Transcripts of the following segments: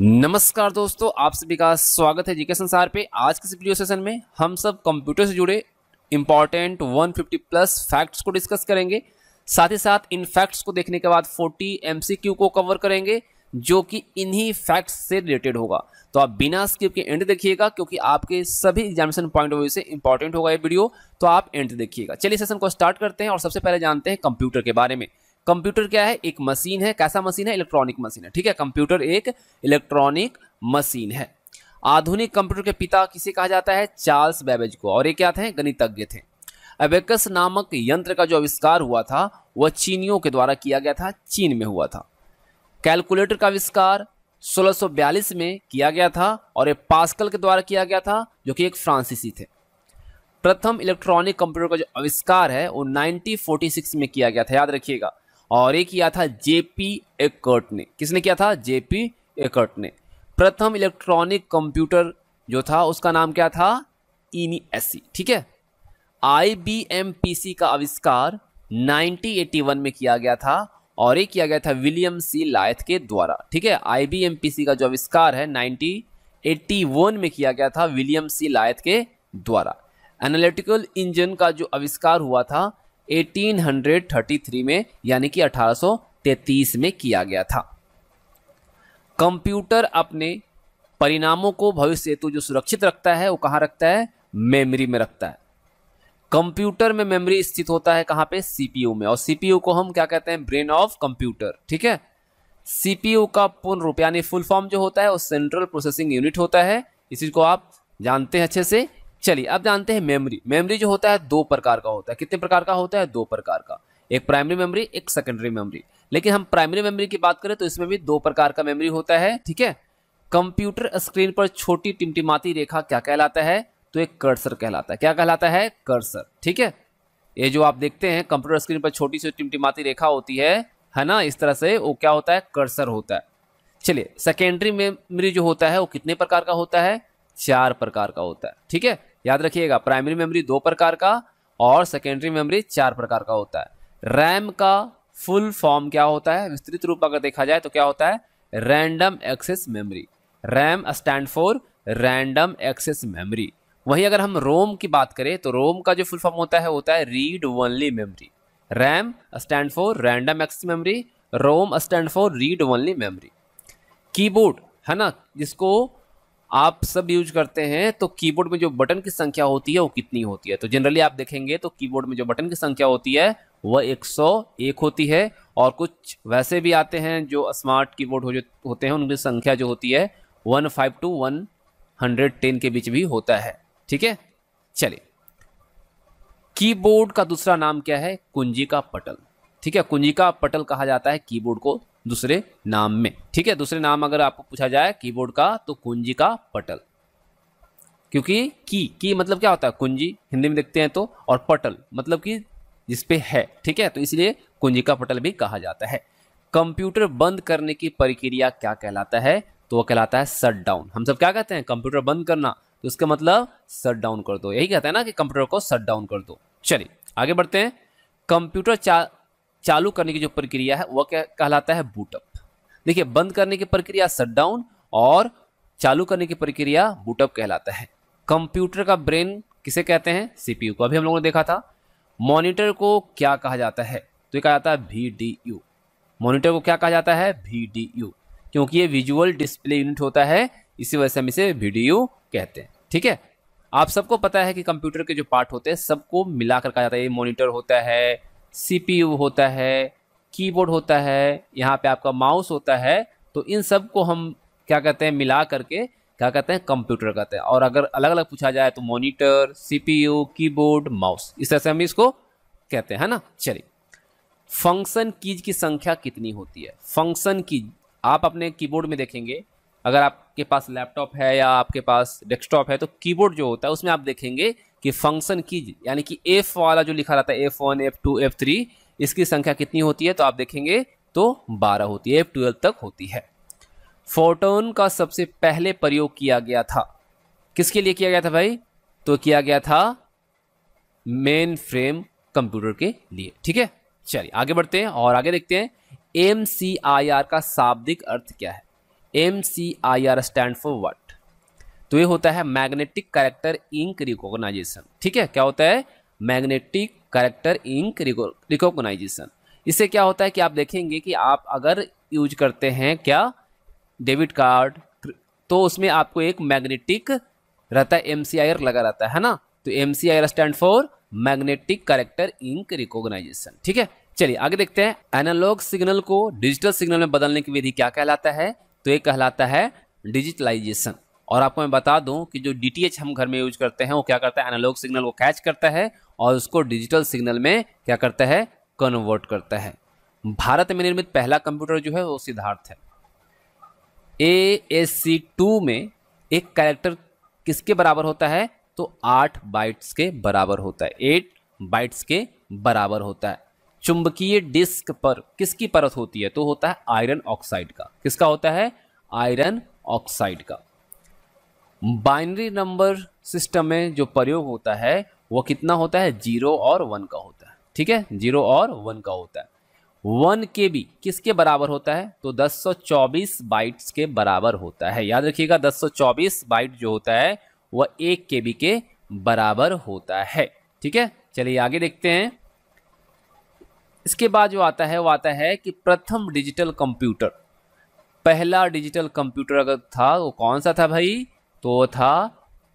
नमस्कार दोस्तों आप सभी का स्वागत है जीके संसार पे आज के इस वीडियो सेशन में हम सब कंप्यूटर से जुड़े इंपॉर्टेंट 150 प्लस फैक्ट्स को डिस्कस करेंगे साथ ही साथ इन फैक्ट्स को देखने के बाद 40 एमसीक्यू को कवर करेंगे जो कि इन्हीं फैक्ट्स से रिलेटेड होगा तो आप बिना स्किप के एंड देखिएगा क्योंकि आपके सभी एग्जामिनेशन पॉइंट ऑफ व्यू से इंपॉर्टेंट होगा ये वीडियो तो आप एंड देखिएगा चलिए सेशन को स्टार्ट करते हैं और सबसे पहले जानते हैं कंप्यूटर के बारे में कंप्यूटर क्या है एक मशीन है कैसा मशीन है इलेक्ट्रॉनिक मशीन है ठीक है कंप्यूटर एक इलेक्ट्रॉनिक मशीन है आधुनिक कंप्यूटर के पिता किसे कहा जाता है चार्ल्स बैबेज को और ये क्या थे गणितज्ञ थे अबेकस नामक यंत्र का जो आविष्कार हुआ था वह चीनियों के द्वारा किया गया था चीन में हुआ था कैलकुलेटर का आविष्कार 1642 में किया गया था और ये पास्कल के द्वारा किया गया था जो कि एक फ्रांसीसी थे प्रथम इलेक्ट्रॉनिक कंप्यूटर का जो आविष्कार है वो 1946 में किया गया था याद रखिएगा और ये किया था जेपी एकर्ट ने किसने किया था जेपी एकर्ट ने प्रथम इलेक्ट्रॉनिक कंप्यूटर जो था उसका नाम क्या था इनी ठीक है I B M P C का आविष्कार 1981 में किया गया था और ये किया गया था विलियम सी लाइथ के द्वारा ठीक है I B M P C का जो आविष्कार है 1981 में किया गया था विलियम सी लायथ के द्वारा एनालिटिकल इंजन का जो आविष्कार हुआ था 1833 में यानी कि 1833 में किया गया था कंप्यूटर अपने परिणामों को भविष्य हेतु जो सुरक्षित रखता है वो कहाँ रखता है मेमोरी में रखता है कंप्यूटर में मेमोरी स्थित होता है कहाँ पे सीपीयू में और सीपीयू को हम क्या कहते हैं ब्रेन ऑफ कंप्यूटर ठीक है सीपीयू का पूर्ण रूप यानी फुल फॉर्म जो होता है वो सेंट्रल प्रोसेसिंग यूनिट होता है इसी को आप जानते हैं अच्छे से चलिए अब जानते हैं मेमोरी मेमोरी जो होता है दो प्रकार का होता है कितने प्रकार का होता है दो प्रकार का एक प्राइमरी मेमोरी एक सेकेंडरी मेमोरी लेकिन हम प्राइमरी मेमोरी की बात करें तो इसमें भी दो प्रकार का मेमोरी होता है ठीक है कंप्यूटर स्क्रीन पर छोटी टिमटिमाती रेखा क्या कहलाता है तो एक कर्सर कहलाता है क्या कहलाता है कर्सर ठीक है ये जो आप देखते हैं कंप्यूटर स्क्रीन पर छोटी सी टिमटिमाती रेखा होती है है ना इस तरह से वो क्या होता है कर्सर होता है चलिए सेकेंडरी मेमोरी जो होता है वो कितने प्रकार का होता है चार प्रकार का होता है ठीक है याद रखिएगा प्राइमरी मेमोरी दो प्रकार का और सेकेंडरी मेमोरी चार प्रकार का होता है रैम का फुल फॉर्म क्या होता है विस्तृत रूप अगर देखा जाए तो क्या होता है random access memory RAM stand for random access memory वहीं अगर हम रोम की बात करें तो रोम का जो फुल फॉर्म होता है होता है read only memory RAM stand for random access memory ROM stand for read only memory keyboard है ना जिसको आप सब यूज करते हैं तो कीबोर्ड में जो बटन की संख्या होती है वो कितनी होती है तो जनरली आप देखेंगे तो कीबोर्ड में जो बटन की संख्या होती है वह 101 होती है और कुछ वैसे भी आते हैं जो स्मार्ट कीबोर्ड हो जो होते हैं उनकी संख्या जो होती है one five two one hundred ten के बीच भी होता है ठीक है चलिए कीबोर्ड का दूसरा नाम क्या है कुंजिका पटल ठीक है कुंजिका पटल कहा जाता है कीबोर्ड को दूसरे नाम में ठीक है दूसरे नाम अगर आपको पूछा जाए कीबोर्ड का तो कुंजी का पटल क्योंकि की की मतलब क्या होता है कुंजी हिंदी में देखते हैं तो और पटल मतलब कि जिस पे है ठीक है तो इसलिए कुंजी का पटल भी कहा जाता है कंप्यूटर बंद करने की प्रक्रिया क्या कहलाता है तो वो कहलाता है शट डाउन हम सब क्या कहते हैं कंप्यूटर बंद करना तो इसका मतलब शट डाउन कर दो यही कहता है ना कि कंप्यूटर को शट डाउन कर दो चलिए आगे बढ़ते हैं कंप्यूटर चालू करने की जो प्रक्रिया है वह क्या कहलाता है बूटअप देखिए बंद करने की प्रक्रिया शटडाउन और चालू करने की प्रक्रिया बूटअप कहलाता है कंप्यूटर का ब्रेन किसे कहते हैं सीपीयू को अभी हम लोगों ने देखा था मॉनिटर को क्या कहा जाता है तो ये कहा जाता है वी मॉनिटर को क्या कहा जाता है वी क्योंकि ये विजुअल डिस्प्ले यूनिट होता है इसी वजह से हम इसे वीडियो कहते हैं ठीक है आप सबको पता है कि कंप्यूटर के जो पार्ट होते हैं सबको मिलाकर कहा जाता है ये मॉनिटर होता है सीपीयू होता है कीबोर्ड होता है यहाँ पे आपका माउस होता है तो इन सब को हम क्या कहते हैं मिला करके क्या कहते हैं कंप्यूटर कहते हैं और अगर अलग अलग पूछा जाए तो मॉनिटर सीपीयू कीबोर्ड माउस इस तरह से हम इसको कहते हैं है ना चलिए फंक्शन कीज की संख्या कितनी होती है फंक्शन कीज आप अपने कीबोर्ड में देखेंगे अगर आपके पास लैपटॉप है या आपके पास डेस्कटॉप है तो कीबोर्ड जो होता है उसमें आप देखेंगे कि फंक्शन की यानी कि एफ वाला जो लिखा रहता है F one F two F three इसकी संख्या कितनी होती है तो आप देखेंगे तो बारह होती है एफ ट्वेल्व तक होती है फोटोन का सबसे पहले प्रयोग किया गया था किसके लिए किया गया था भाई तो किया गया था मेन फ्रेम कंप्यूटर के लिए ठीक है चलिए आगे बढ़ते हैं और आगे देखते हैं एम सी आई आर का शाब्दिक अर्थ क्या है M C I R stand for what तो ये होता है मैग्नेटिक करेक्टर इंक रिकॉग्नाइजेशन ठीक है क्या होता है मैग्नेटिक करेक्टर इंक रिकॉग्नाइजेशन इससे क्या होता है कि आप देखेंगे कि आप अगर यूज करते हैं क्या डेबिट कार्ड तो उसमें आपको एक मैग्नेटिक रहता है एम लगा रहता है ना तो M stand for magnetic character ink recognition ठीक है चलिए आगे देखते हैं एनालॉग सिग्नल को डिजिटल सिग्नल में बदलने की विधि क्या कहलाता है तो ये कहलाता है डिजिटलाइजेशन और आपको मैं बता दूं कि जो डी हम घर में यूज करते हैं वो क्या करता है एनालॉग सिग्नल को कैच करता है और उसको डिजिटल सिग्नल में क्या करता है कन्वर्ट करता है भारत में निर्मित पहला कंप्यूटर जो है वो सिद्धार्थ है ए एस सी टू में एक कैरेक्टर किसके बराबर होता है तो आठ बाइट्स के बराबर होता है एट बाइट्स के बराबर होता है चुंबकीय डिस्क पर किसकी परत होती है तो होता है आयरन ऑक्साइड का किसका होता है आयरन ऑक्साइड का बाइनरी नंबर सिस्टम में जो प्रयोग होता है वो कितना होता है जीरो और वन का होता है ठीक है जीरो और वन का होता है वन के बी किसके बराबर होता है तो 1024 बाइट्स के बराबर होता है याद रखिएगा 1024 बाइट जो होता है वह एक के बी के बराबर होता है ठीक है चलिए आगे देखते हैं इसके बाद जो आता है वो आता है कि प्रथम डिजिटल कंप्यूटर पहला डिजिटल कंप्यूटर अगर था वो कौन सा था भाई तो वो था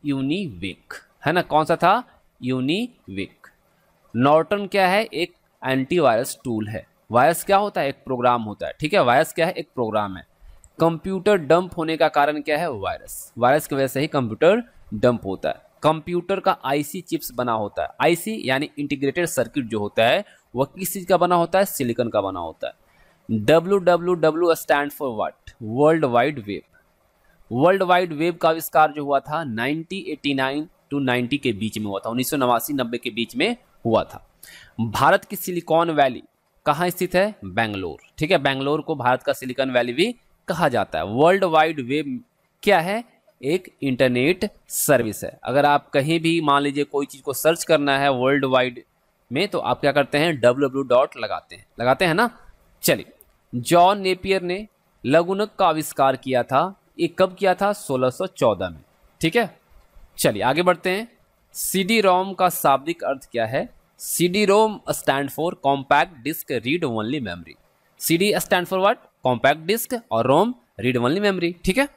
यूनिविक है ना कौन सा था यूनिविक नॉर्टन क्या है एक एंटीवायरस टूल है वायरस क्या होता है एक प्रोग्राम होता है ठीक है वायरस क्या है एक प्रोग्राम है कंप्यूटर डंप होने का कारण क्या है वायरस वायरस की वजह से ही कंप्यूटर डंप होता है कंप्यूटर का आईसी चिप्स बना होता है आईसी यानी इंटीग्रेटेड सर्किट जो होता है वह किस चीज़ का बना होता है सिलिकन का बना होता है W W W stand for what world wide web world wide web का आविष्कार जो हुआ था 1989 टू 90 के बीच में हुआ था उन्नीस सौ के बीच में हुआ था भारत की सिलिकॉन वैली कहाँ स्थित है बेंगलोर ठीक है बेंगलोर को भारत का सिलिकॉन वैली भी कहा जाता है वर्ल्ड वाइड वेब क्या है एक इंटरनेट सर्विस है अगर आप कहीं भी मान लीजिए कोई चीज़ को सर्च करना है वर्ल्ड वाइड में तो आप क्या करते हैं डब्ल्यू डब्ल्यू डॉट लगाते हैं लगाते हैं ना चलिए जॉन नेपियर ने लगुनक का आविष्कार किया था ये कब किया था 1614 में ठीक है चलिए आगे बढ़ते हैं सी डी रोम का शाब्दिक अर्थ क्या है C D ROM stand for compact disc read only memory C D stand for what compact disc और रोम रीड ओनली मेमोरी ठीक है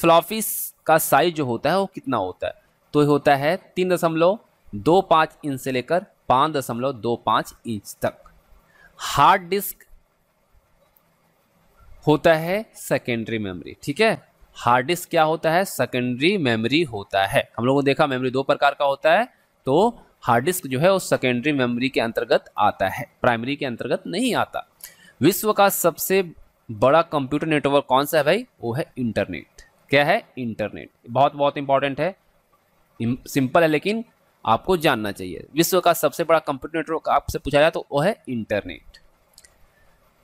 फ्लॉफिस का साइज जो होता है वो कितना होता है तो होता है तीन दशमलव दो पाँच इंच से लेकर पाँच दशमलव दो पाँच इंच तक हार्ड डिस्क होता है सेकेंडरी मेमोरी ठीक है हार्ड डिस्क क्या होता है सेकेंडरी मेमोरी होता है हम लोगों ने देखा मेमोरी दो प्रकार का होता है तो हार्ड डिस्क जो है वो सेकेंडरी मेमोरी के अंतर्गत आता है प्राइमरी के अंतर्गत नहीं आता विश्व का सबसे बड़ा कंप्यूटर नेटवर्क कौन सा है भाई वो है इंटरनेट क्या है इंटरनेट बहुत बहुत इंपॉर्टेंट है सिंपल है लेकिन आपको जानना चाहिए विश्व का सबसे बड़ा कंप्यूटर नेटवर्क आपसे पूछा जाए तो वो है इंटरनेट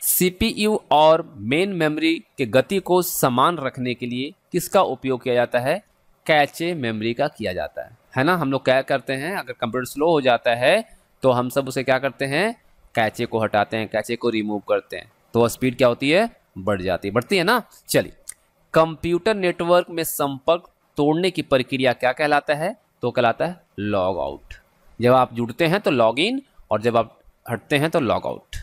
सीपीयू और मेन मेमोरी के गति को समान रखने के लिए किसका उपयोग किया जाता है कैचे मेमोरी का किया जाता है है ना हम लोग क्या करते हैं अगर कंप्यूटर स्लो हो जाता है तो हम सब उसे क्या करते हैं कैचे को हटाते हैं कैचे को रिमूव करते हैं तो स्पीड क्या होती है बढ़ जाती है बढ़ती है ना चलिए कंप्यूटर नेटवर्क में संपर्क तोड़ने की प्रक्रिया क्या कहलाता है तो कहलाता है लॉग आउट जब आप जुड़ते हैं तो लॉग इन और जब आप हटते हैं तो लॉग आउट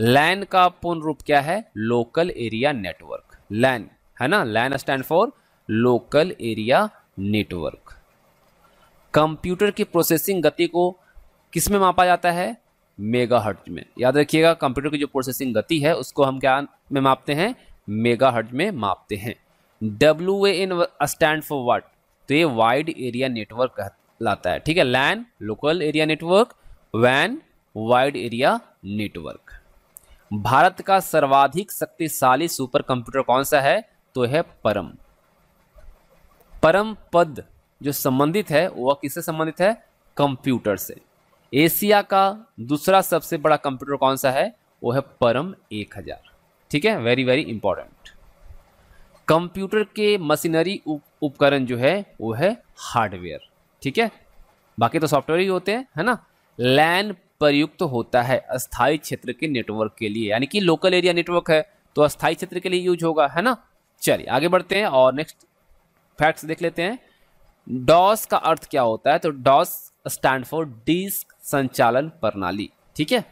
लैन का पूर्ण रूप क्या है लोकल एरिया नेटवर्क लैन है ना LAN stand for local area network computer की प्रोसेसिंग गति को किस में मापा जाता है मेगाहर्ट्ज में याद रखिएगा कंप्यूटर की जो प्रोसेसिंग गति है उसको हम क्या में मापते हैं मेगाहर्ट्ज में मापते हैं W A N stand for what तो ये वाइड एरिया नेटवर्क लाता है ठीक है लैन लोकल एरिया नेटवर्क वैन वाइड एरिया नेटवर्क भारत का सर्वाधिक शक्तिशाली सुपर कंप्यूटर कौन सा है तो है परम परम पद जो संबंधित है वह किससे संबंधित है कंप्यूटर से एशिया का दूसरा सबसे बड़ा कंप्यूटर कौन सा है वह है परम एक हजार ठीक है वेरी वेरी इंपॉर्टेंट कंप्यूटर के मशीनरी उपकरण जो है वह है हार्डवेयर ठीक है बाकी तो सॉफ्टवेयर ही होते हैं है ना लैन प्रयुक्त होता है अस्थायी क्षेत्र के नेटवर्क के लिए यानी कि लोकल एरिया नेटवर्क है तो अस्थायी क्षेत्र के लिए यूज होगा है ना चलिए आगे बढ़ते हैं और नेक्स्ट फैक्ट्स देख लेते हैं डॉस का अर्थ क्या होता है तो डॉस स्टैंड फॉर डिस्क संचालन प्रणाली ठीक है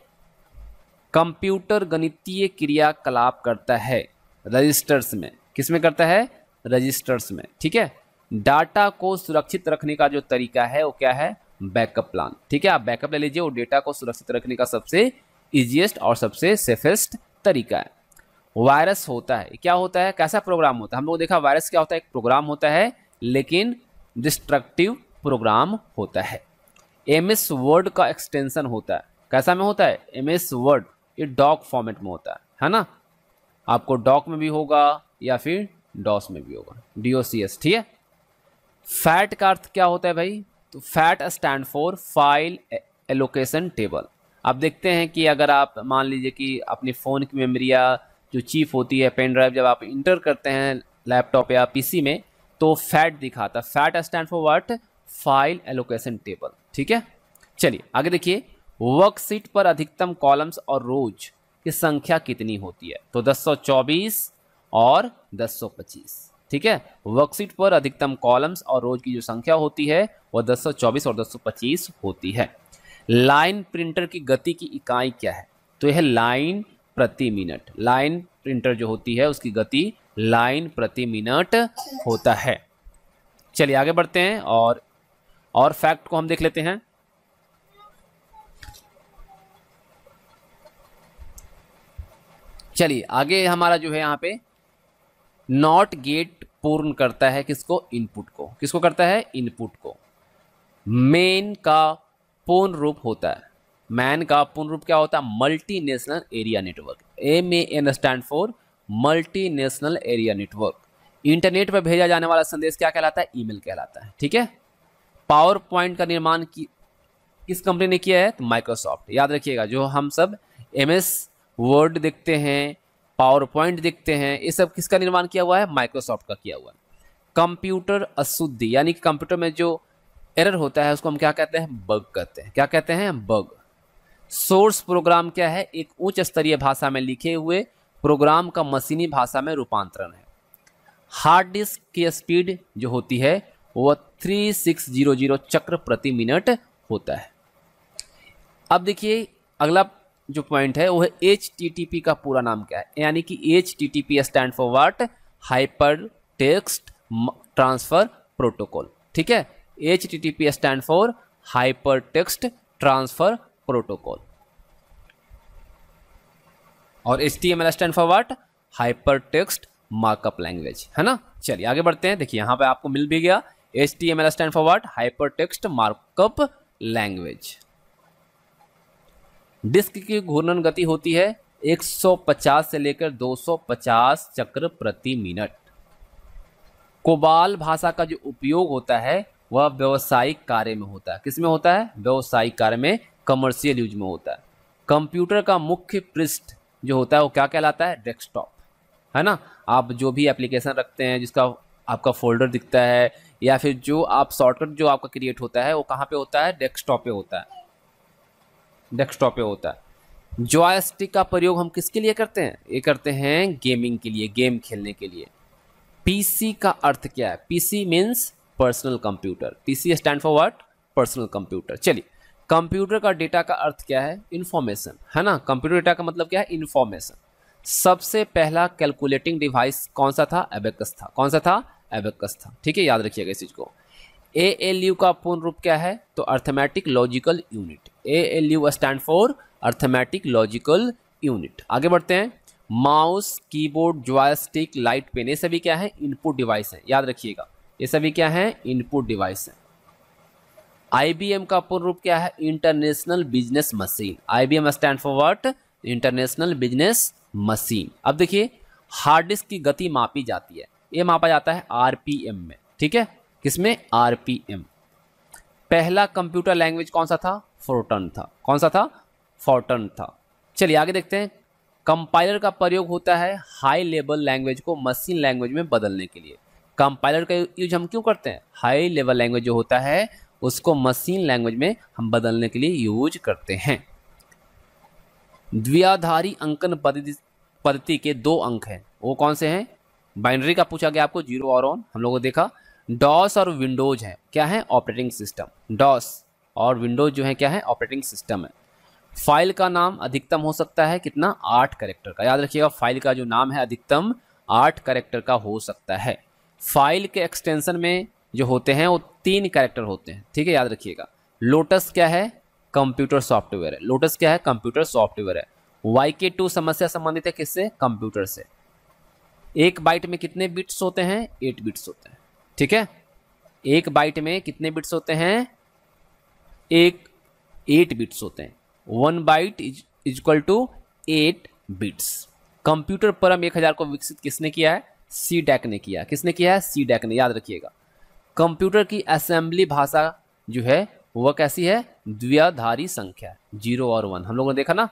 कंप्यूटर गणितीय क्रियाकलाप करता है रजिस्टर्स में किस में करता है रजिस्टर्स में ठीक है डाटा को सुरक्षित रखने का जो तरीका है वो क्या है बैकअप प्लान ठीक है आप बैकअप ले लीजिए और डेटा को सुरक्षित रखने का सबसे ईजिएस्ट और सबसे सेफेस्ट तरीका है वायरस होता है क्या होता है कैसा प्रोग्राम होता है हम लोग देखा वायरस क्या होता है एक प्रोग्राम होता है लेकिन डिस्ट्रक्टिव प्रोग्राम होता है एम एस वर्ड का एक्सटेंशन होता है कैसा में होता है एम एस वर्ड ये डॉक फॉर्मेट में होता है है ना आपको डॉक में भी होगा या फिर डॉस में भी होगा डी ओ सी एस ठीक है फैट का अर्थ क्या होता है भाई तो FAT stand for file allocation table आप देखते हैं कि अगर आप मान लीजिए कि अपने फ़ोन की मेमोरी या जो चीप होती है पेन ड्राइव जब आप इंटर करते हैं लैपटॉप या पीसी में तो फैट दिखाता है FAT stand for what file allocation table ठीक है चलिए आगे देखिए वर्कशीट पर अधिकतम कॉलम्स और रोज की संख्या कितनी होती है तो 1024 और 1025 ठीक है वर्कशीट पर अधिकतम कॉलम्स और रोज की जो संख्या होती है वह 224 और 225 होती है लाइन प्रिंटर की गति की इकाई क्या है तो यह लाइन प्रति मिनट लाइन प्रिंटर जो होती है उसकी गति लाइन प्रति मिनट होता है चलिए आगे बढ़ते हैं और और फैक्ट को हम देख लेते हैं चलिए आगे हमारा जो है यहाँ पे नॉट गेट पूर्ण करता है किसको इनपुट को किसको करता है इनपुट को मेन का पूर्ण रूप होता है मैन का पूर्ण रूप क्या होता है multi national area network M A N stand for multi national area network internet पर भेजा जाने वाला संदेश क्या कहलाता है ईमेल कहलाता है ठीक है पावर पॉइंट का निर्माण की किस कंपनी ने किया है तो माइक्रोसॉफ्ट याद रखिएगा जो हम सब एम एस वर्ड देखते हैं पावर पॉइंट दिखते हैं ये सब किसका निर्माण किया हुआ है माइक्रोसॉफ्ट का किया हुआ है कंप्यूटर अशुद्धि यानी कि कंप्यूटर में जो एरर होता है उसको हम क्या कहते हैं बग कहते हैं क्या कहते हैं बग सोर्स प्रोग्राम क्या है एक उच्च स्तरीय भाषा में लिखे हुए प्रोग्राम का मशीनी भाषा में रूपांतरण है हार्ड डिस्क की स्पीड जो होती है वह 3600 चक्र प्रति मिनट होता है अब देखिए अगला जो पॉइंट है वो है एच का पूरा नाम क्या है यानी कि H T T P stand for what hyper text transfer protocol ठीक है H T T P stand for hyper text transfer protocol और H T M L stand for what hyper text markup language है ना चलिए आगे बढ़ते हैं देखिए यहां पे आपको मिल भी गया H T M L stand for what hyper text markup language disk की घूर्णन गति होती है 150 से लेकर 250 चक्र प्रति मिनट कोबाल भाषा का जो उपयोग होता है वह व्यवसायिक कार्य में होता है किस में होता है व्यवसायिक कार्य में कमर्शियल यूज में होता है कंप्यूटर का मुख्य पृष्ठ जो होता है वो क्या कहलाता है डेस्कटॉप है ना आप जो भी एप्लीकेशन रखते हैं जिसका आपका फोल्डर दिखता है या फिर जो आप शॉर्टकट जो आपका क्रिएट होता है वो कहाँ पे होता है डेस्कटॉप पे होता है डेस्कटॉप पे होता है जॉयस्टिक का प्रयोग हम किसके लिए करते हैं ये करते हैं गेमिंग के लिए गेम खेलने के लिए पीसी का अर्थ क्या है PC means personal computer PC stand for what personal computer चलिए कंप्यूटर का डेटा का अर्थ क्या है इन्फॉर्मेशन है ना कंप्यूटर डेटा का मतलब क्या है इन्फॉर्मेशन सबसे पहला कैलकुलेटिंग डिवाइस कौन सा था एबेकस था कौन सा था एबेकस था ठीक है याद रखिएगा इस चीज़ को ए एल यू का पूर्ण रूप क्या है तो arithmetic logical unit A L U stand for arithmetic logical unit आगे बढ़ते हैं mouse keyboard joystick light pen ये सभी क्या है इनपुट डिवाइस है याद रखिएगा ये सभी क्या है इनपुट डिवाइस है आईबीएम का पूर्ण रूप क्या है international business machine IBM stand for what international business machine अब देखिए हार्ड डिस्क की गति मापी जाती है ये मापा जाता है आरपीएम में ठीक है किसमें आरपीएम पहला कंप्यूटर लैंग्वेज कौन सा था फोर्टन था कौन सा था फोर्टन था चलिए आगे देखते हैं कंपाइलर का प्रयोग होता है हाई लेवल लैंग्वेज को मशीन लैंग्वेज में बदलने के लिए कंपाइलर का यूज हम क्यों करते हैं हाई लेवल लैंग्वेज जो होता है उसको मशीन लैंग्वेज में हम बदलने के लिए यूज करते हैं द्विआधारी अंकन पद्धति के दो अंक हैं वो कौन से हैं बाइनरी का पूछा गया आपको जीरो और ऑन हम लोगों ने देखा डॉस और विंडोज हैं क्या है ऑपरेटिंग सिस्टम डॉस और विंडोज जो है क्या है ऑपरेटिंग सिस्टम है फाइल का नाम अधिकतम हो सकता है कितना आठ करेक्टर का याद रखिएगा फाइल का जो नाम है अधिकतम आठ करेक्टर का हो सकता है फाइल के एक्सटेंशन में जो होते हैं वो तीन कैरेक्टर होते हैं ठीक है याद रखिएगा लोटस क्या है कंप्यूटर सॉफ्टवेयर है लोटस क्या है कंप्यूटर सॉफ्टवेयर है वाई के टू समस्या संबंधित है किससे कंप्यूटर से एक बाइट में कितने बिट्स होते हैं एट बिट्स होते हैं ठीक है एक बाइट में कितने बिट्स होते हैं एक एट बिट्स होते हैं one byte is equal to eight bits computer Param एक हजार को विकसित किसने किया है सी डैक ने किया किसने किया है सी डैक ने याद रखिएगा कंप्यूटर की असेंबली भाषा जो है वह कैसी है द्व्याधारी संख्या जीरो और वन हम लोगों ने देखा ना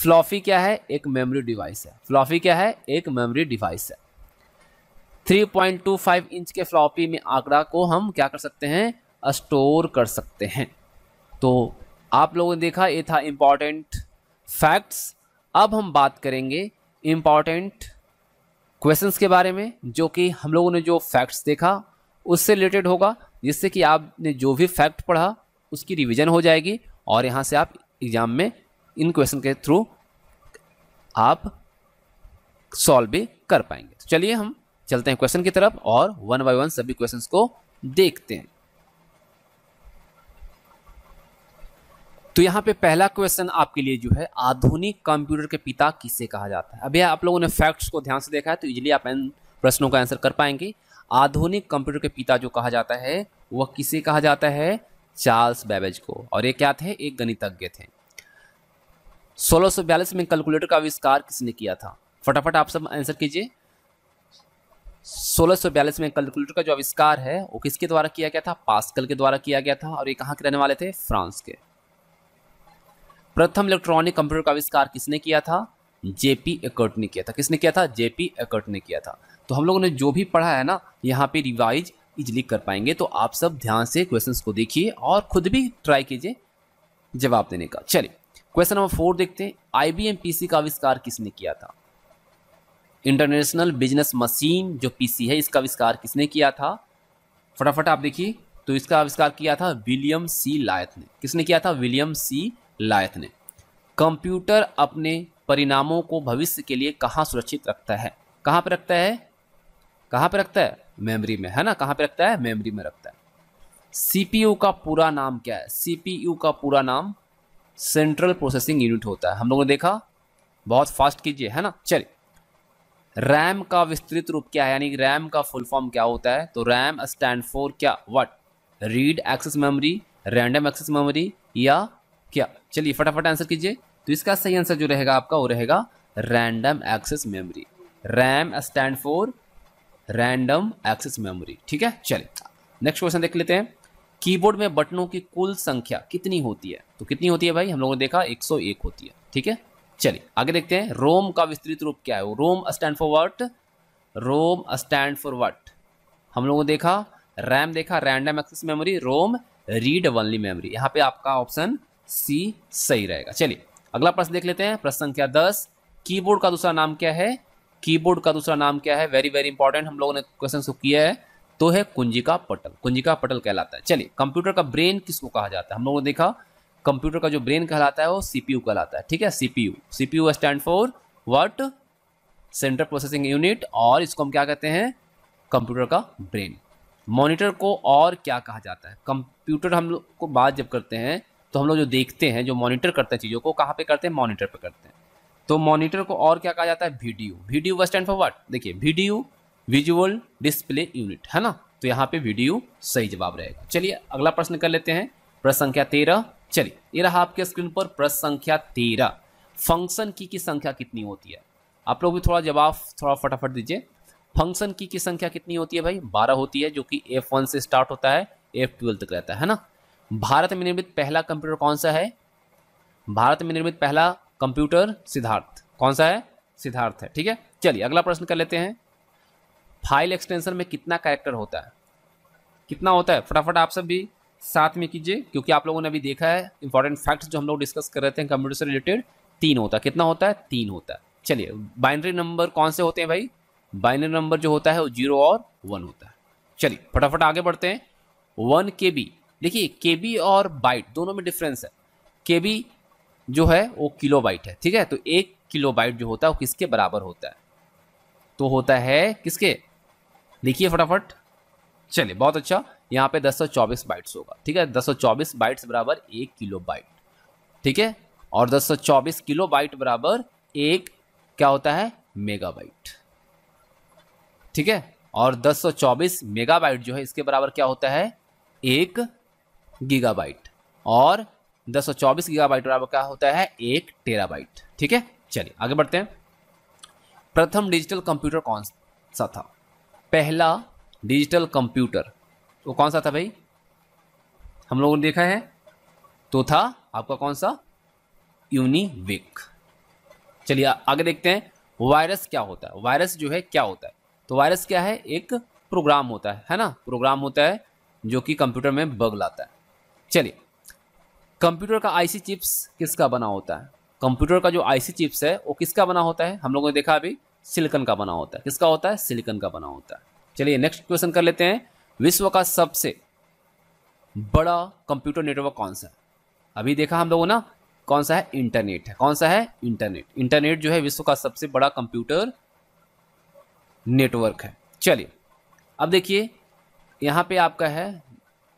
फ्लॉफी क्या है एक मेमोरी डिवाइस है फ्लॉफी क्या है एक मेमोरी डिवाइस है 3.25 इंच के फ्लॉपी में आंकड़ा को हम क्या कर सकते हैं स्टोर कर सकते हैं तो आप लोगों ने देखा ये था इम्पॉर्टेंट फैक्ट्स अब हम बात करेंगे इम्पॉर्टेंट क्वेश्चंस के बारे में जो कि हम लोगों ने जो फैक्ट्स देखा उससे रिलेटेड होगा जिससे कि आपने जो भी फैक्ट पढ़ा उसकी रिविज़न हो जाएगी और यहाँ से आप एग्ज़ाम में इन क्वेश्चन के थ्रू आप सॉल्व भी कर पाएंगे तो चलिए हम चलते हैं क्वेश्चन की तरफ और वन बाय वन सभी क्वेश्चन को देखते हैं तो यहाँ पे पहला क्वेश्चन आपके लिए जो है आधुनिक कंप्यूटर के पिता किसे कहा जाता है अभी आप लोगों ने फैक्ट्स को ध्यान से देखा है तो इजीली आप इन प्रश्नों का आंसर कर पाएंगे आधुनिक कंप्यूटर के पिता जो कहा जाता है वह किसे कहा जाता है चार्ल्स बैबेज को और ये क्या थे एक गणितज्ञ थे सोलह में कैलकुलेटर का आविष्कार किसने किया था फटाफट आप सब आंसर कीजिए 1642 में कैलकुलेटर का जो आविष्कार है वो किसके द्वारा किया गया था पास्कल के द्वारा किया गया था और ये कहाँ के रहने वाले थे फ्रांस के प्रथम इलेक्ट्रॉनिक कंप्यूटर का आविष्कार किसने किया था जेपी एकर्ट ने किया था किसने किया था जेपी एकर्ट ने किया था तो हम लोगों ने जो भी पढ़ा है ना यहाँ पे रिवाइज इजली कर पाएंगे तो आप सब ध्यान से क्वेश्चंस को देखिए और खुद भी ट्राई कीजिए जवाब देने का चलिए क्वेश्चन नंबर फोर देखते हैं आई बी का आविष्कार किसने किया था इंटरनेशनल बिजनेस मशीन जो पीसी है इसका आविष्कार किसने किया था फटाफट आप देखिए तो इसका आविष्कार किया था विलियम सी लायथ ने किसने किया था विलियम सी लायथ ने कंप्यूटर अपने परिणामों को भविष्य के लिए कहाँ सुरक्षित रखता है कहाँ पर रखता है कहाँ पर रखता है मेमोरी में है ना कहाँ पर रखता है मेमोरी में रखता है सीपीयू का पूरा नाम क्या है सीपीयू का पूरा नाम सेंट्रल प्रोसेसिंग यूनिट होता है हम लोगों ने देखा बहुत फास्ट कीजिए है ना चलिए रैम का विस्तृत रूप क्या है यानी रैम का फुल फॉर्म क्या होता है तो रैम स्टैंड फॉर क्या what read access memory random access memory या क्या चलिए फटाफट आंसर कीजिए तो इसका सही आंसर जो रहेगा आपका वो रहेगा random access memory RAM stand for random access memory ठीक है चलिए नेक्स्ट क्वेश्चन देख लेते हैं कीबोर्ड में बटनों की कुल संख्या कितनी होती है तो कितनी होती है भाई हम लोगों ने देखा 101 होती है ठीक है चलिए आगे देखते हैं रोम का विस्तृत रूप क्या है ROM stand for what ROM stand for what हम लोगों ने देखा रैम देखा random access memory ROM read only memory यहाँ पे आपका ऑप्शन सी सही रहेगा चलिए अगला प्रश्न देख लेते हैं प्रश्न संख्या दस कीबोर्ड का दूसरा नाम क्या है कीबोर्ड का दूसरा नाम क्या है वेरी वेरी इंपॉर्टेंट हम लोगों ने क्वेश्चन को किया है तो है कुंजिका पटल कुंजिका पटल कहलाता है चलिए कंप्यूटर का ब्रेन किसको कहा जाता है हम लोगों ने देखा कंप्यूटर का जो ब्रेन कहलाता है वो सीपीयू कहलाता है ठीक है CPU CPU stand for what central processing unit और इसको हम क्या कहते हैं कंप्यूटर का ब्रेन मॉनिटर को और क्या कहा जाता है कंप्यूटर हम लोग को बात जब करते हैं तो हम लोग जो देखते हैं जो मॉनिटर करते हैं चीज़ों को कहाँ पे करते हैं मॉनिटर पे करते हैं तो मॉनिटर को और क्या कहा जाता है video video stand for what देखिए वीडियो विजुअल डिस्प्ले यूनिट है ना तो यहाँ पे वीडियो सही जवाब रहेगा चलिए अगला प्रश्न कर लेते हैं प्रश्न संख्या तेरह चलिए ये रहा आपके स्क्रीन पर प्रश्न संख्या तेरह फंक्शन की की संख्या कितनी होती है आप लोग भी थोड़ा जवाब थोड़ा फटाफट दीजिए फंक्शन की की संख्या कितनी होती है भाई बारह होती है जो कि एफ वन से स्टार्ट होता है एफ ट्वेल्व तक रहता है, ना भारत में निर्मित पहला कंप्यूटर कौन सा है भारत में निर्मित पहला कंप्यूटर सिद्धार्थ कौन सा है सिद्धार्थ है ठीक है चलिए अगला प्रश्न कर लेते हैं फाइल एक्सटेंशन में कितना कैरेक्टर होता है कितना होता है फटाफट आप सब भी साथ में कीजिए क्योंकि आप लोगों ने अभी देखा है इंपॉर्टेंट फैक्ट्स जो हम लोग डिस्कस कर रहे थे कंप्यूटर से रिलेटेड तीन होता है कितना होता है तीन होता है चलिए बाइनरी नंबर कौन से होते हैं भाई बाइनरी नंबर जो होता है वो जीरो और वन होता है चलिए फटाफट आगे बढ़ते हैं वन के बी देखिए के बी और बाइट दोनों में डिफरेंस है के बी जो है वो किलो बाइट है ठीक है तो एक किलो बाइट जो होता है वो किसके बराबर होता है तो होता है किसके देखिए फटाफट चलिए बहुत अच्छा यहाँ पे 1024 बाइट्स होगा ठीक है 1024 बाइट्स बराबर एक किलो बाइट ठीक है और 1024 किलो बाइट बराबर एक क्या होता है मेगाबाइट ठीक है और 1024 मेगाबाइट जो है इसके बराबर क्या होता है एक गीगाबाइट और 1024 गीगाबाइट बराबर क्या होता है एक टेराबाइट ठीक है चलिए आगे बढ़ते हैं प्रथम डिजिटल कंप्यूटर कौन सा था पहला डिजिटल कंप्यूटर तो कौन सा था भाई हम लोगों ने देखा है तो था आपका कौन सा यूनिविक चलिए आगे देखते हैं वायरस क्या होता है वायरस जो है क्या होता है तो वायरस क्या है एक प्रोग्राम होता है है ना प्रोग्राम होता है जो कि कंप्यूटर में बग लाता है चलिए कंप्यूटर का आईसी चिप्स किसका बना होता है कंप्यूटर का जो आईसी चिप्स है वो किसका बना होता है हम लोगों ने देखा अभी सिलिकन का बना होता है किसका होता है सिलिकन का बना होता है चलिए नेक्स्ट क्वेश्चन कर लेते हैं विश्व का सबसे बड़ा कंप्यूटर नेटवर्क कौन सा है अभी देखा हम लोगों ना कौन सा है इंटरनेट है कौन सा है इंटरनेट इंटरनेट जो है विश्व का सबसे बड़ा कंप्यूटर नेटवर्क है चलिए अब देखिए यहाँ पे आपका है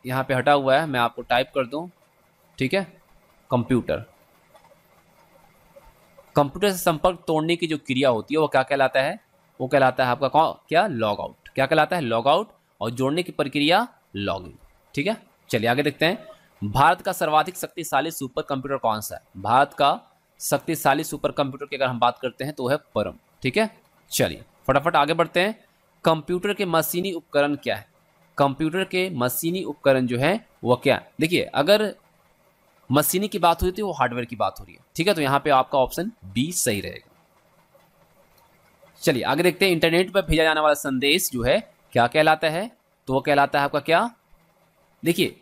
यहाँ पे हटा हुआ है मैं आपको टाइप कर दूँ ठीक है कंप्यूटर कंप्यूटर से संपर्क तोड़ने की जो क्रिया होती है वो क्या कहलाता है वो कहलाता है आपका कौन क्या लॉग आउट क्या कहलाता है लॉग आउट और जोड़ने की प्रक्रिया लॉगिंग ठीक है चलिए आगे देखते हैं भारत का सर्वाधिक शक्तिशाली सुपर कंप्यूटर कौन सा है भारत का शक्तिशाली सुपर कंप्यूटर की अगर हम बात करते हैं तो है परम ठीक है चलिए फटाफट आगे बढ़ते हैं कंप्यूटर के मशीनी उपकरण क्या है कंप्यूटर के मशीनी उपकरण जो है वह क्या है देखिए अगर मशीनी की बात हो रही थी वो हार्डवेयर की बात हो रही है ठीक है तो यहाँ पे आपका ऑप्शन बी सही रहेगा चलिए आगे देखते हैं इंटरनेट पर भेजा जाने वाला संदेश जो है क्या कहलाता है तो वो कहलाता है आपका क्या देखिए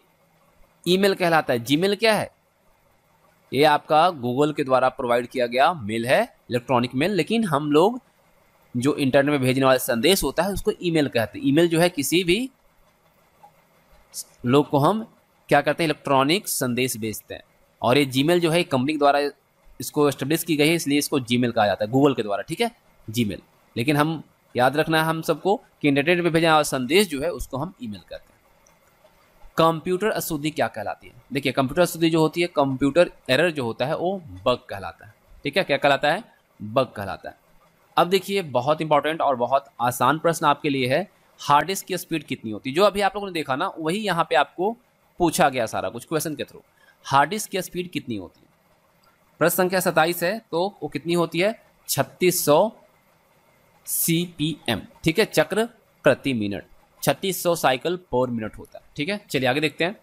ईमेल कहलाता है जीमेल क्या है ये आपका गूगल के द्वारा प्रोवाइड किया गया मेल है इलेक्ट्रॉनिक मेल लेकिन हम लोग जो इंटरनेट में भेजने वाला संदेश होता है उसको ईमेल कहते हैं ईमेल जो है किसी भी लोग को हम क्या करते हैं इलेक्ट्रॉनिक संदेश भेजते हैं और ये जीमेल जो है कंपनी द्वारा इसको एस्टेब्लिश की गई है इसलिए इसको जीमेल कहा जाता है गूगल के द्वारा ठीक है जीमेल लेकिन हम याद रखना है हम सबको कि इंटरनेट पर भेजा हुआ संदेश जो है उसको हम ईमेल करते हैं कंप्यूटर अशुद्धि क्या कहलाती है देखिए कंप्यूटर अशुद्धि जो होती है कंप्यूटर एरर जो होता है वो बग कहलाता है ठीक है क्या कहलाता है बग कहलाता है अब देखिए बहुत इंपॉर्टेंट और बहुत आसान प्रश्न आपके लिए है हार्ड डिस्क की स्पीड कितनी होती है जो अभी आप लोगों ने देखा ना वही यहाँ पे आपको पूछा गया सारा कुछ क्वेश्चन के थ्रू हार्ड डिस्क की स्पीड कितनी होती है प्रश्न संख्या सत्ताईस है तो वो कितनी होती है छत्तीस सौ सीपीएम ठीक है चक्र प्रति मिनट छत्तीस सौ साइकिल पर मिनट होता है ठीक है चलिए आगे देखते हैं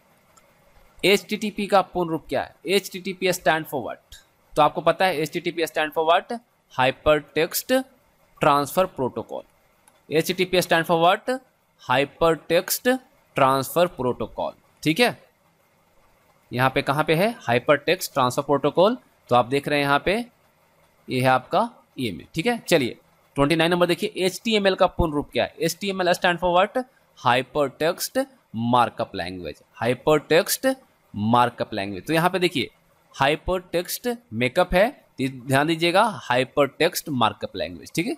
एच टी का पूर्ण रूप क्या है H T stand for what तो आपको पता है H T stand for what hyper text transfer protocol H stand for what hyper text transfer protocol ठीक है यहाँ पे कहाँ पे है हाइपर टेक्स्ट ट्रांसफर प्रोटोकॉल तो आप देख रहे हैं यहाँ पे ये यह है आपका ई e एम ठीक है चलिए ट्वेंटी नाइन नंबर देखिए एच टी एम एल का पूर्ण रूप क्या है H T M L stand for what hyper text markup language hyper text markup language तो यहाँ पे देखिए हाइपर टेक्स्ट मेकअप है ध्यान दीजिएगा हाइपर टेक्स्ट मार्कअप लैंग्वेज ठीक है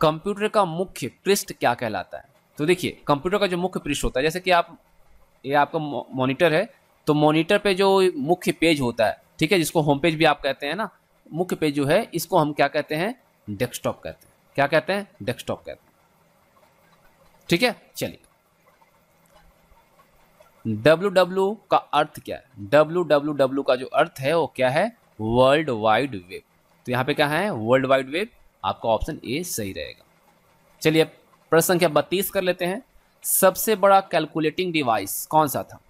कंप्यूटर का मुख्य पृष्ठ क्या कहलाता है तो देखिए कंप्यूटर का जो मुख्य पृष्ठ होता है जैसे कि आप ये आपका मॉनिटर है तो मॉनिटर पे जो मुख्य पेज होता है ठीक है जिसको होम पेज भी आप कहते हैं ना मुख्य पेज जो है इसको हम क्या कहते हैं डेस्कटॉप कहते हैं क्या कहते हैं डेस्कटॉप कहते हैं ठीक है चलिए डब्ल्यू डब्ल्यू का अर्थ क्या है डब्ल्यू डब्ल्यू डब्ल्यू का जो अर्थ है वो क्या है वर्ल्ड वाइड वेब तो यहां पे क्या है वर्ल्ड वाइड वेब आपका ऑप्शन ए सही रहेगा चलिए प्रश्न संख्या बत्तीस कर लेते हैं सबसे बड़ा कैलकुलेटिंग डिवाइस कौन सा था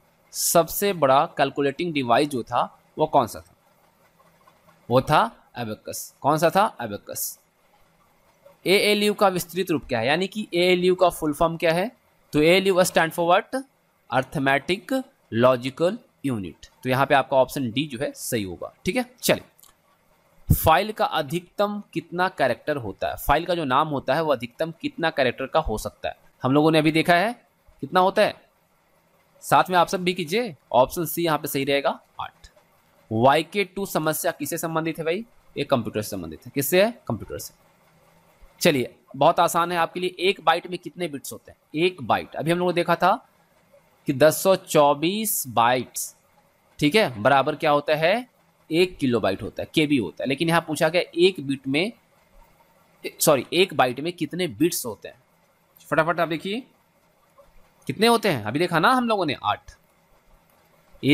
सबसे बड़ा कैलकुलेटिंग डिवाइस जो था वो कौन सा था वो था एबेकस कौन सा था एबेकस ए एल यू का विस्तृत रूप क्या है यानी कि ए एल यू का फुल फॉर्म क्या है तो A L U stand for what arithmetic logical unit तो यहाँ पे आपका ऑप्शन डी जो है सही होगा ठीक है चलिए फाइल का अधिकतम कितना कैरेक्टर होता है फाइल का जो नाम होता है वो अधिकतम कितना कैरेक्टर का हो सकता है हम लोगों ने अभी देखा है कितना होता है साथ में आप सब भी कीजिए ऑप्शन सी यहाँ पे सही रहेगा आठ वाई के टू समस्या किससे संबंधित है भाई ये कंप्यूटर से संबंधित है किससे है कंप्यूटर से चलिए बहुत आसान है आपके लिए एक बाइट में कितने बिट्स होते हैं एक बाइट अभी हम लोगों ने देखा था कि 1024 बाइट्स ठीक है बराबर क्या होता है एक किलो बाइट होता है केबी होता है लेकिन यहाँ पूछा गया एक बिट में सॉरी एक बाइट में कितने बिट्स होते हैं फटाफट आप देखिए कितने होते हैं अभी देखा ना हम लोगों ने आठ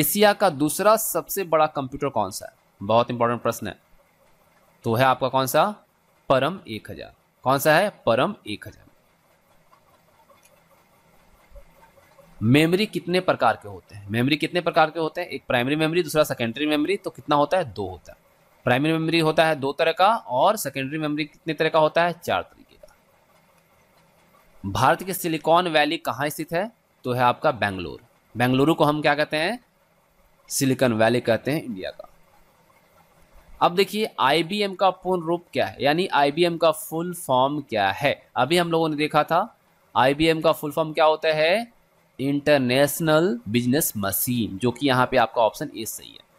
एशिया का दूसरा सबसे बड़ा कंप्यूटर कौन सा है बहुत इंपॉर्टेंट प्रश्न है तो है आपका कौन सा परम एक हजार कौन सा है परम एक हजार मेमोरी कितने प्रकार के होते हैं मेमोरी कितने प्रकार के होते हैं एक प्राइमरी मेमोरी दूसरा सेकेंडरी मेमोरी तो कितना होता है दो होता है प्राइमरी मेमोरी होता है दो तरह का और सेकेंडरी मेमोरी कितने तरह का होता है चार तरीके का भारत की सिलिकॉन वैली कहाँ स्थित है तो है आपका बेंगलोर बेंगलुरु को हम क्या कहते हैं सिलिकॉन वैली कहते हैं इंडिया का अब देखिए आईबीएम का पूर्ण रूप क्या है यानी आईबीएम का फुल फॉर्म क्या है अभी हम लोगों ने देखा था आईबीएम का फुल फॉर्म क्या होता है इंटरनेशनल बिजनेस मशीन जो कि यहाँ पे आपका ऑप्शन ए सही है